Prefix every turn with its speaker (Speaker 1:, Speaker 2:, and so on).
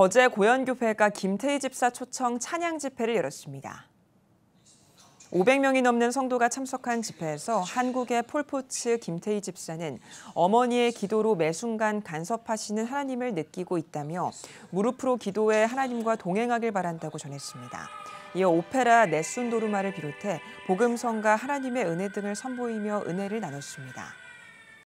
Speaker 1: 거제 고연교회가 김태희 집사 초청 찬양 집회를 열었습니다. 500명이 넘는 성도가 참석한 집회에서 한국의 폴포츠 김태희 집사는 어머니의 기도로 매 순간 간섭하시는 하나님을 느끼고 있다며 무릎으로 기도해 하나님과 동행하길 바란다고 전했습니다. 이어 오페라 네순 도르마를 비롯해 복음성과 하나님의 은혜 등을 선보이며 은혜를 나눴습니다.